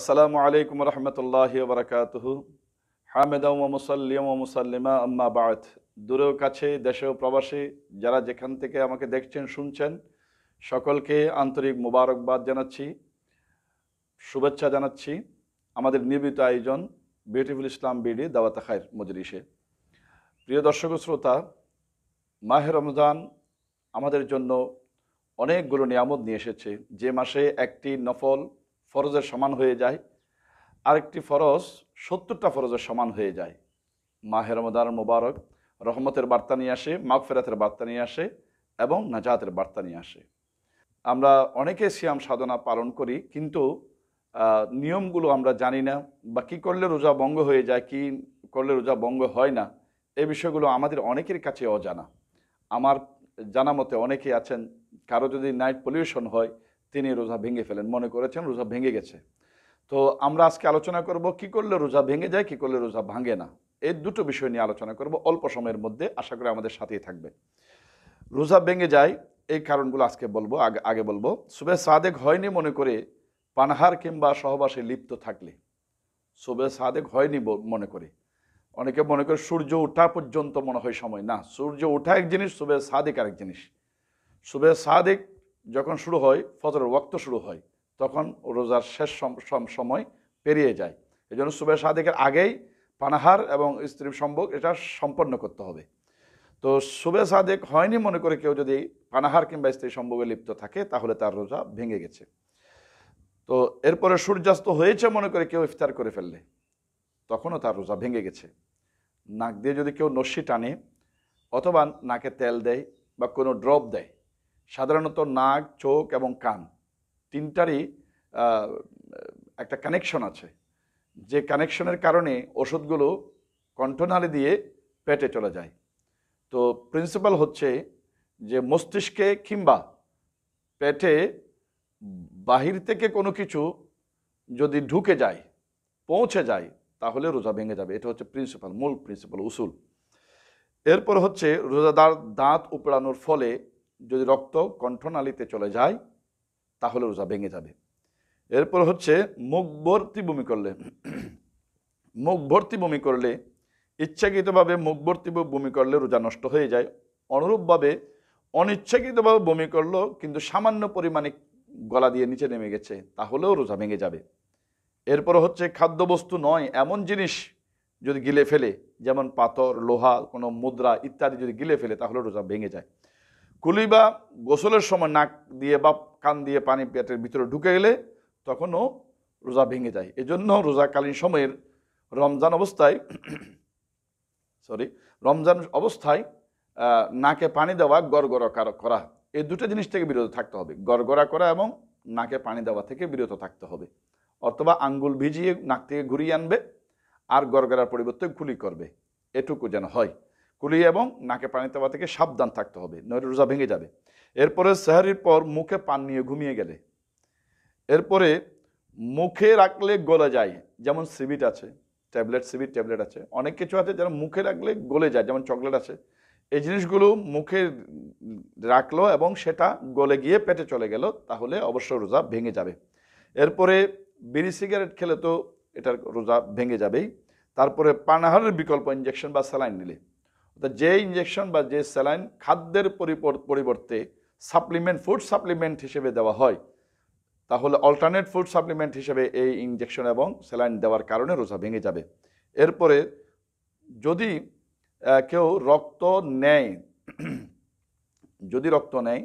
আসসালামু আলাইকুম রহমতুল্লাহ বরকাতহ হামেদাম মুসল্লিম ও মুসল্লিমা আম্মা বাদ দূরেও কাছে দেশে ও প্রবাসী যারা যেখান থেকে আমাকে দেখছেন শুনছেন সকলকে আন্তরিক মুবারকবাদ জানাচ্ছি শুভেচ্ছা জানাচ্ছি আমাদের নিয়মিত আয়োজন বিউটিফুল ইসলাম বিডি দাওয়াত খায়ের মজরিসে প্রিয় দর্শক শ্রোতা মাহে রমজান আমাদের জন্য অনেকগুলো নিয়ামত নিয়ে এসেছে যে মাসে একটি নফল ফরজের সমান হয়ে যায় আরেকটি ফরজ সত্তরটা ফরজের সমান হয়ে যায় মাহের রমদান মোবারক রহমতের বার্তা নিয়ে আসে মাগফেরাতের বার্তা নিয়ে আসে এবং নাজাতের বার্তা নিয়ে আসে আমরা অনেকে সিয়াম সাধনা পালন করি কিন্তু নিয়মগুলো আমরা জানি না বা কী করলে রোজা বঙ্গ হয়ে যায় কি করলে রোজা বঙ্গ হয় না এই বিষয়গুলো আমাদের অনেকের কাছে অজানা আমার জানা মতে অনেকে আছেন কারো যদি নাইট পলিউশন হয় তিনি রোজা ভেঙে ফেলেন মনে করেছেন রোজা ভেঙে গেছে তো আমরা আজকে আলোচনা করব কি করলে রোজা ভেঙে যায় কি করলে রোজা ভাঙে না এই দুটো বিষয় নিয়ে আলোচনা করব অল্প সময়ের মধ্যে আশা করি আমাদের সাথেই থাকবে রোজা ভেঙে যায় এই কারণগুলো আজকে বলবো আগে আগে বলবো সুবে সাদেক হয়নি মনে করে পানহার কিংবা সহবাসে লিপ্ত থাকলে সুবে সাদেক হয়নি মনে করে অনেকে মনে করে সূর্য ওঠা পর্যন্ত মনে হয় সময় না সূর্য ওঠা এক জিনিস সুবে সাদেক আরেক জিনিস সুবে সাদেক যখন শুরু হয় ফজরের ওয়াক্ত শুরু হয় তখন রোজার শেষ সময় পেরিয়ে যায় এই জন্য সুবে সাদেকের আগেই পানাহার এবং স্ত্রীর সম্ভোগ এটা সম্পন্ন করতে হবে তো সুবে সাদেক হয়নি মনে করে কেউ যদি পানাহার কিংবা স্ত্রী সম্ভোগে লিপ্ত থাকে তাহলে তার রোজা ভেঙে গেছে তো এরপরে সূর্যাস্ত হয়েছে মনে করে কেউ ইফতার করে ফেললে তখনও তার রোজা ভেঙে গেছে নাক দিয়ে যদি কেউ নস্যি টানে অথবা নাকে তেল দেয় বা কোনো ড্রপ দেয় সাধারণত নাক চোখ এবং কান তিনটারই একটা কানেকশন আছে যে কানেকশনের কারণে ওষুধগুলো কণ্ঠনালে দিয়ে পেটে চলে যায় তো প্রিন্সিপাল হচ্ছে যে মস্তিষ্কে কিংবা পেটে বাহির থেকে কোনো কিছু যদি ঢুকে যায় পৌঁছে যায় তাহলে রোজা ভেঙে যাবে এটা হচ্ছে প্রিন্সিপাল মূল প্রিন্সিপাল উসুল এরপর হচ্ছে রোজাদার দাঁত উপড়ানোর ফলে যদি রক্ত কণ্ঠনালীতে চলে যায় তাহলে রোজা ভেঙে যাবে এরপর হচ্ছে মুখ ভর্তি বমি করলে মুখ ভর্তি বমি করলে ইচ্ছাকৃতভাবে মুখ ভর্তি বমি করলে রোজা নষ্ট হয়ে যায় অনুরূপভাবে অনিচ্ছাকৃতভাবে বমি করলো কিন্তু সামান্য পরিমাণে গলা দিয়ে নিচে নেমে গেছে তাহলেও রোজা ভেঙে যাবে এরপর হচ্ছে খাদ্যবস্তু নয় এমন জিনিস যদি গিলে ফেলে যেমন পাথর লোহা কোনো মুদ্রা ইত্যাদি যদি গিলে ফেলে তাহলে রোজা ভেঙে যায় কুলি বা গোসলের সময় নাক দিয়ে বা কান দিয়ে পানি পেটের ভিতরে ঢুকে গেলে তখনও রোজা ভেঙে যায় এজন্য রোজাকালীন সময়ের রমজান অবস্থায় সরি রমজান অবস্থায় নাকে পানি দেওয়া গড়গড়া করা এই দুটো জিনিস থেকে বিরত থাকতে হবে গড়গড়া করা এবং নাকে পানি দেওয়া থেকে বিরত থাকতে হবে অথবা আঙ্গুল ভিজিয়ে নাক থেকে ঘুরিয়ে আনবে আর গড়গড়ার পরিবর্তে খুলি করবে এটুকু যেন হয় কুলি এবং নাকে পানি দেওয়া থেকে সাবধান থাকতে হবে নয় রোজা ভেঙে যাবে এরপরে সেহারির পর মুখে পান নিয়ে ঘুমিয়ে গেলে এরপরে মুখে রাখলে গলে যায় যেমন সিবিট আছে ট্যাবলেট সিবিট ট্যাবলেট আছে অনেক কিছু আছে যারা মুখে রাখলে গলে যায় যেমন চকলেট আছে এই জিনিসগুলো মুখে রাখলো এবং সেটা গলে গিয়ে পেটে চলে গেল তাহলে অবশ্য রোজা ভেঙে যাবে এরপরে বিড়ি সিগারেট খেলে তো এটার রোজা ভেঙে যাবেই তারপরে পানাহারের বিকল্প ইঞ্জেকশন বা স্যালাইন নিলে অর্থাৎ যে ইঞ্জেকশন বা যে স্যালাইন খাদ্যের পরিবর্তে সাপ্লিমেন্ট ফুড সাপ্লিমেন্ট হিসেবে দেওয়া হয় তাহলে অল্টারনেট ফুড সাপ্লিমেন্ট হিসেবে এই ইঞ্জেকশন এবং স্যালাইন দেওয়ার কারণে রোজা ভেঙে যাবে এরপরে যদি কেউ রক্ত নেয় যদি রক্ত নেয়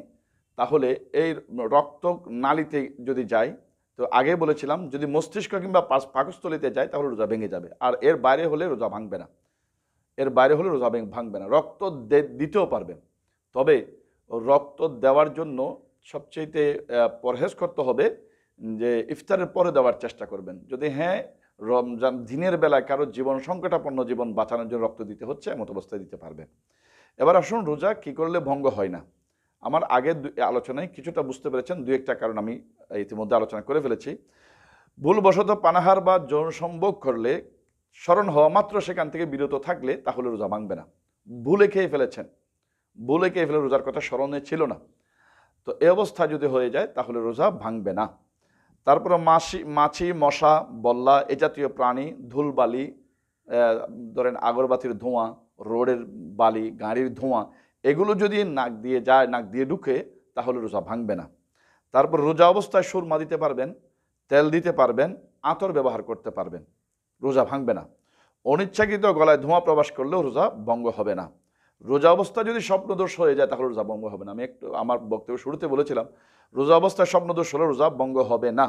তাহলে এই রক্ত নালিতে যদি যায় তো আগে বলেছিলাম যদি মস্তিষ্ক কিংবা পাকস্থলিতে যায় তাহলে রোজা ভেঙে যাবে আর এর বাইরে হলে রোজা ভাঙবে না এর বাইরে হলে রোজা ভাঙবে না রক্ত দিতেও পারবেন তবে রক্ত দেওয়ার জন্য সবচেয়েতে পরহেজ করতে হবে যে ইফতারের পরে দেওয়ার চেষ্টা করবেন যদি হ্যাঁ রমজান দিনের বেলায় কারো জীবন সংকটাপন্ন জীবন বাঁচানোর জন্য রক্ত দিতে হচ্ছে এমত অবস্থায় দিতে পারবে এবার আসুন রোজা কি করলে ভঙ্গ হয় না আমার আগের আলোচনায় কিছুটা বুঝতে পেরেছেন দু একটা কারণ আমি ইতিমধ্যে আলোচনা করে ফেলেছি ভুলবশত পানাহার বা যৌন সম্ভোগ করলে স্মরণ হওয়া মাত্র সেখান থেকে বিরত থাকলে তাহলে রোজা ভাঙবে না ভুলে খেয়ে ফেলেছেন ভুলে খেয়ে ফেলে রোজার কথা স্মরণে ছিল না তো এ অবস্থা যদি হয়ে যায় তাহলে রোজা ভাঙবে না তারপরে মাছি মাছি মশা বল্লা এ জাতীয় প্রাণী ধুলবালি ধরেন আগরবাতির ধোঁয়া রোডের বালি গাড়ির ধোঁয়া এগুলো যদি নাক দিয়ে যায় নাক দিয়ে ঢুকে তাহলে রোজা ভাঙবে না তারপর রোজা অবস্থায় সুরমা দিতে পারবেন তেল দিতে পারবেন আতর ব্যবহার করতে পারবেন রোজা ভাঙবে না অনিচ্ছাকৃত গলায় ধোঁয়া প্রবাস করলেও রোজা ভঙ্গ হবে না রোজা অবস্থা যদি স্বপ্নদোষ হয়ে যায় তাহলে রোজা ভঙ্গ হবে না আমি একটু আমার বক্তব্য শুরুতে বলেছিলাম রোজা অবস্থায় স্বপ্নদোষ হলে রোজা ভঙ্গ হবে না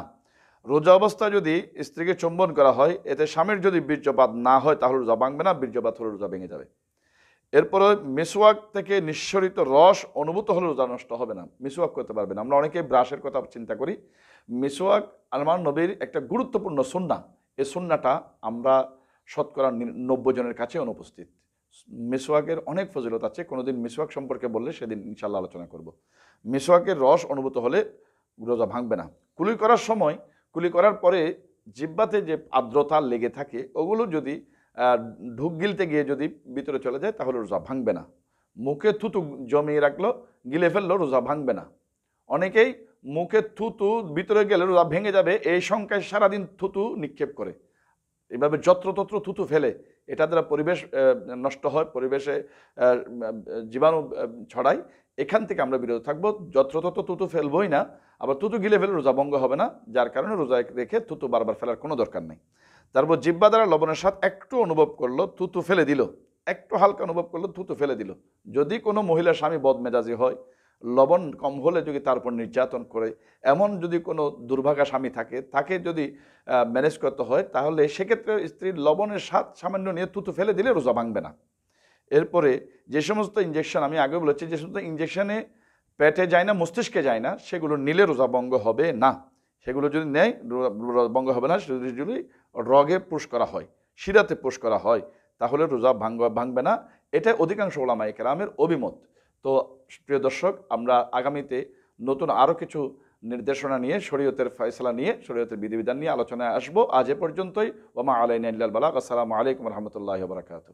রোজা অবস্থায় যদি স্ত্রীকে চুম্বন করা হয় এতে স্বামীর যদি বীর্যপাত না হয় তাহলে রোজা ভাঙবে না বীর্যপাত হলে রোজা ভেঙে যাবে এরপরে মিসওয়াক থেকে নিঃসরিত রস অনুভূত হলে রোজা নষ্ট হবে না মিসওয়াক করতে পারবে না আমরা অনেকে ব্রাশের কথা চিন্তা করি মিসওয়াক আলমান নবীর একটা গুরুত্বপূর্ণ সন্না এ সুন্নাটা আমরা শতকরা নব্বই জনের কাছে অনুপস্থিত মিসওয়াকের অনেক ফজিলত আছে কোনোদিন মিসওয়াক সম্পর্কে বললে সেদিন ইনশাল্লাহ আলোচনা করব। মিসওয়াকের রস অনুভূত হলে রোজা ভাঙবে না কুলি করার সময় কুলি করার পরে জিব্বাতে যে আর্দ্রতা লেগে থাকে ওগুলো যদি ঢুক গিলতে গিয়ে যদি ভিতরে চলে যায় তাহলে রোজা ভাঙবে না মুখে থুতু জমিয়ে রাখলো গিলে ফেললো রোজা ভাঙবে না অনেকেই মুখে থুতু ভিতরে গেলে রোজা ভেঙে যাবে এই সংখ্যায় সারাদিন থুতু নিক্ষেপ করে এভাবে যত্রতত্র থুতু ফেলে এটা দ্বারা পরিবেশ নষ্ট হয় পরিবেশে জীবাণু ছড়ায় এখান থেকে আমরা বিরত থাকবো যত্রতত্র থুতু ফেলবই না আবার থুতু গিলে ফেলে রোজা ভঙ্গ হবে না যার কারণে রোজা রেখে থুতু বারবার ফেলার কোনো দরকার নেই তারপর জিব্বা দ্বারা লবণের স্বাদ একটু অনুভব করলো থুতু ফেলে দিল একটু হালকা অনুভব করলো থুতু ফেলে দিল যদি কোনো মহিলার স্বামী বদমেজাজি হয় লবণ কম হলে যদি তার উপর নির্যাতন করে এমন যদি কোনো দুর্ভাগা স্বামী থাকে তাকে যদি ম্যানেজ করতে হয় তাহলে সেক্ষেত্রে স্ত্রীর লবণের স্বাদ সামান্য নিয়ে তুতু ফেলে দিলে রোজা ভাঙবে না এরপরে যে সমস্ত ইঞ্জেকশন আমি আগে বলেছি যে সমস্ত ইঞ্জেকশনে পেটে যায় না মস্তিষ্কে যায় না সেগুলো নিলে রোজা ভঙ্গ হবে না সেগুলো যদি নেয় ভঙ্গ হবে না যদি রগে পুশ করা হয় শিরাতে পুশ করা হয় তাহলে রোজা ভাঙ্গ ভাঙবে না এটা অধিকাংশ ওলামাই কেরামের অভিমত তো প্রিয় দর্শক আমরা আগামীতে নতুন আরও কিছু নির্দেশনা নিয়ে শরীয়তের ফয়সলা নিয়ে শরীয়তের বিধিবিধান নিয়ে আলোচনায় আসবো আজ এ পর্যন্তই ওমা আলাইন আল্লাহ বালাক আসসালামু আলাইকুম রহমতুল্লাহ বরাকাতু